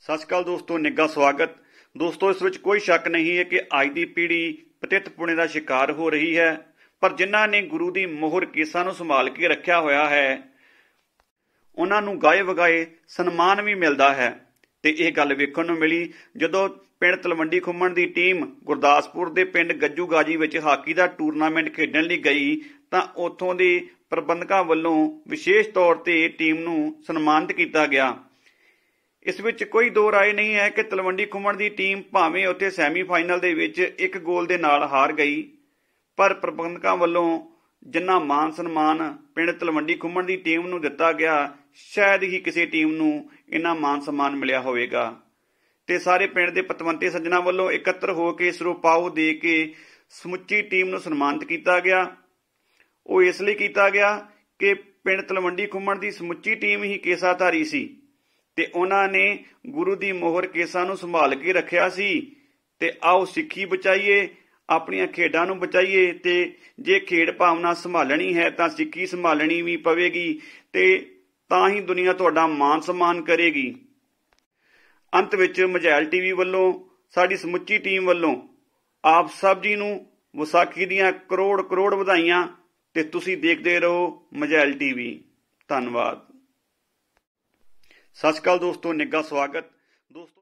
ਸਤਿ ਸ਼੍ਰੀ ਅਕਾਲ ਦੋਸਤੋ ਨਿੱਗਾ ਸਵਾਗਤ ਦੋਸਤੋ ਇਸ ਵਿੱਚ ਕੋਈ ਸ਼ੱਕ ਨਹੀਂ ਹੈ ਕਿ ਅੱਜ ਦੀ ਪੀੜ੍ਹੀ ਪਤਿਤ ਪੁਣੇ ਦਾ ਸ਼ਿਕਾਰ ਹੋ ਰਹੀ ਹੈ ਪਰ ਜਿਨ੍ਹਾਂ ਨੇ ਗੁਰੂ ਦੀ ਮੋਹਰ ਕੇਸਾਂ ਨੂੰ ਸੰਭਾਲ ਕੇ ਰੱਖਿਆ ਹੋਇਆ ਹੈ ਉਹਨਾਂ ਨੂੰ ਗਾਏ ਵਗਾਏ ਸਨਮਾਨ ਵੀ ਮਿਲਦਾ ਹੈ ਤੇ ਇਹ ਗੱਲ ਵੇਖਣ ਨੂੰ ਮਿਲੀ ਜਦੋਂ ਪਿੰਡ ਤਲਵੰਡੀ ਖੁੰਮਣ ਦੀ ਟੀਮ ਗੁਰਦਾਸਪੁਰ ਦੇ ਪਿੰਡ ਗੱਜੂ ਗਾਜੀ ਵਿੱਚ ਹਾਕੀ ਦਾ ਟੂਰਨਾਮੈਂਟ ਖੇਡਣ ਲਈ ਗਈ ਤਾਂ ਉੱਥੋਂ ਦੇ ਪ੍ਰਬੰਧਕਾਂ ਵੱਲੋਂ ਵਿਸ਼ੇਸ਼ ਤੌਰ ਤੇ ਟੀਮ ਨੂੰ ਸਨਮਾਨਿਤ ਕੀਤਾ ਗਿਆ ਇਸ ਵਿੱਚ ਕੋਈ ਦੋ رائے ਨਹੀਂ ਹੈ ਕਿ ਤਲਵੰਡੀ ਖੁੰਮਣ ਦੀ ਟੀਮ ਭਾਵੇਂ ਉੱਥੇ ਸੈਮੀਫਾਈਨਲ ਦੇ ਵਿੱਚ ਇੱਕ ਗੋਲ ਦੇ ਨਾਲ ਹਾਰ ਗਈ ਪਰ ਪ੍ਰਬੰਧਕਾਂ ਵੱਲੋਂ ਜਿੰਨਾ ਮਾਨ ਸਨਮਾਨ ਪਿੰਡ ਤਲਵੰਡੀ ਖੁੰਮਣ ਦੀ ਟੀਮ ਨੂੰ ਦਿੱਤਾ ਗਿਆ ਸ਼ਾਇਦ ਹੀ ਕਿਸੇ ਟੀਮ ਨੂੰ ਇੰਨਾ ਮਾਨ ਸਨਮਾਨ ਮਿਲਿਆ ਹੋਵੇਗਾ ਤੇ ਸਾਰੇ ਪਿੰਡ ਦੇ ਪਤਵੰਤੇ ਸੱਜਣਾ ਵੱਲੋਂ ਇਕੱਤਰ ਹੋ ਕੇ ਸਰੂਪਾਉ ਦੇ ਕੇ ਸਮੁੱਚੀ ਟੀਮ ਨੂੰ ਸਨਮਾਨਿਤ ਕੀਤਾ ਗਿਆ ਉਹ ਇਸ ਲਈ ਕੀਤਾ ਗਿਆ ਕਿ ਪਿੰਡ ਤਲਵੰਡੀ ਖੁੰਮਣ ਦੀ ਸਮੁੱਚੀ ਟੀਮ ਹੀ ਕੇਸਾਧਾਰੀ ਸੀ ਤੇ ਉਹਨਾਂ ਨੇ ਗੁਰੂ ਦੀ ਮੋਹਰ ਕੇਸਾਂ ਨੂੰ ਸੰਭਾਲ ਕੇ ਰੱਖਿਆ ਸੀ ਤੇ ਆਓ ਸਿੱਖੀ ਬਚਾਈਏ ਆਪਣੀਆਂ ਖੇਡਾਂ ਨੂੰ ਬਚਾਈਏ ਤੇ ਜੇ ਖੇਡ ਭਾਵਨਾ ਸੰਭਾਲਣੀ ਹੈ ਤਾਂ ਸਿੱਖੀ ਸੰਭਾਲਣੀ ਵੀ ਪਵੇਗੀ ਤੇ ਤਾਂ ਹੀ ਦੁਨੀਆ ਤੁਹਾਡਾ ਮਾਨ ਸਨਮਾਨ ਕਰੇਗੀ ਅੰਤ ਵਿੱਚ ਮਜੈਲ ਟੀਵੀ ਵੱਲੋਂ ਸਾਡੀ ਸਮੁੱਚੀ ਟੀਮ ਵੱਲੋਂ ਆਪ ਸਭ ਜੀ ਨੂੰ ਵਿਸਾਖੀ ਦੀਆਂ ਕਰੋੜ ਕਰੋੜ ਵਧਾਈਆਂ ਤੇ ਤੁਸੀਂ ਦੇਖਦੇ ਰਹੋ ਮਜੈਲ ਟੀਵੀ ਧੰਨਵਾਦ ਸਤਿ ਸ਼੍ਰੀ ਅਕਾਲ ਦੋਸਤੋ ਨਿੱਗਾ ਸਵਾਗਤ ਦੋਸਤੋ